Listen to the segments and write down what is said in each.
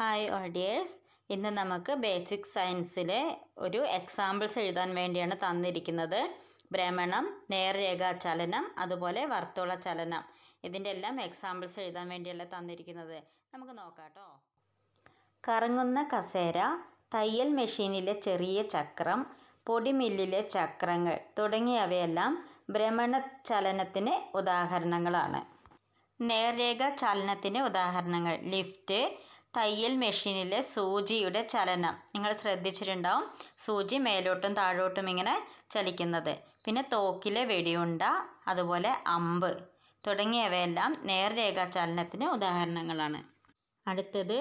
hi ഓഡിയേഴ്സ് ഇന്ന് നമുക്ക് basic സയൻസിലെ ഒരു എക്സാമ്പിൾസ് എഴുതാൻ വേണ്ടിയാണ് തന്നിരിക്കുന്നത് ഭ്രമണം നേർരേഖാ ചലനം അതുപോലെ വർത്തുള ചലനം ഇതിൻ്റെ എല്ലാം എക്സാമ്പിൾസ് എഴുതാൻ വേണ്ടിയല്ല തന്നിരിക്കുന്നത് നമുക്ക് നോക്കാട്ടോ കറങ്ങുന്ന കസേര തയ്യൽ മെഷീനിലെ ചെറിയ ചക്രം പൊടിമില്ലിലെ ചക്രങ്ങൾ തുടങ്ങിയവയെല്ലാം ഭ്രമണ ചലനത്തിന് ഉദാഹരണങ്ങളാണ് നേർരേഖ ചലനത്തിന് ഉദാഹരണങ്ങൾ ലിഫ്റ്റ് തയ്യൽ മെഷീനിലെ സൂചിയുടെ ചലനം നിങ്ങൾ ശ്രദ്ധിച്ചിട്ടുണ്ടാവും സൂചി മേലോട്ടും താഴോട്ടും ഇങ്ങനെ ചലിക്കുന്നത് പിന്നെ തോക്കിലെ വെടിയുണ്ട അതുപോലെ അമ്പ് തുടങ്ങിയവയെല്ലാം നേർരേഖാ ചലനത്തിന് ഉദാഹരണങ്ങളാണ് അടുത്തത്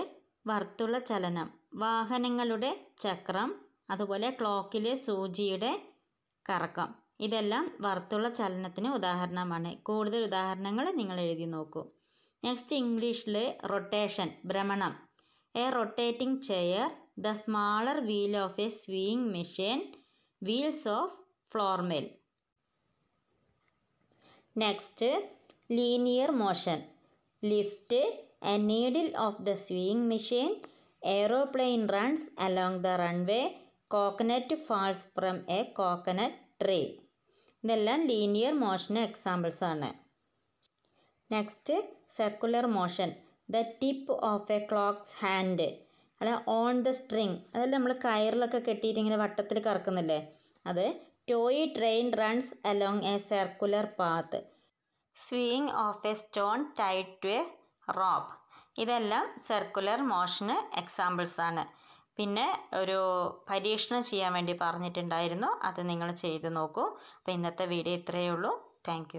വർത്തുള ചലനം വാഹനങ്ങളുടെ ചക്രം അതുപോലെ ക്ലോക്കിലെ സൂചിയുടെ കറക്കം ഇതെല്ലാം വർത്തുള ചലനത്തിന് ഉദാഹരണമാണ് കൂടുതൽ ഉദാഹരണങ്ങൾ നിങ്ങൾ എഴുതി നോക്കൂ നെക്സ്റ്റ് ഇംഗ്ലീഷിൽ റൊട്ടേഷൻ ഭ്രമണം a rotating chair the smaller wheel of a sewing machine wheels of flour mill next linear motion lift a needle of the sewing machine aeroplane runs along the runway coconut falls from a coconut tree ഇതെല്ലാം linear മോഷന് examples ആണ് next circular motion the tip of a clock's hand അല്ല on the string അതായത് നമ്മൾ കയറിലൊക്കെ കെട്ടിയിട്ട് ഇങ്ങനെ വട്ടത്തിൽ കറക്കുന്നില്ലേ അത് toy train runs along a circular path swing of a stone tied to a rope ഇതെല്ലാം സർക്കുലർ മോഷന് എക്സാമ്പിൾസ് ആണ് പിന്നെ ഒരു പരീക്ഷണം ചെയ്യാൻ വേണ്ടി പറഞ്ഞിട്ടുണ്ടായിരുന്നു അത് നിങ്ങൾ ചെയ്തു നോക്കൂ അപ്പോൾ ഇന്നത്തെ വീഡിയോ ഇത്രയേ ഉള്ളൂ താങ്ക്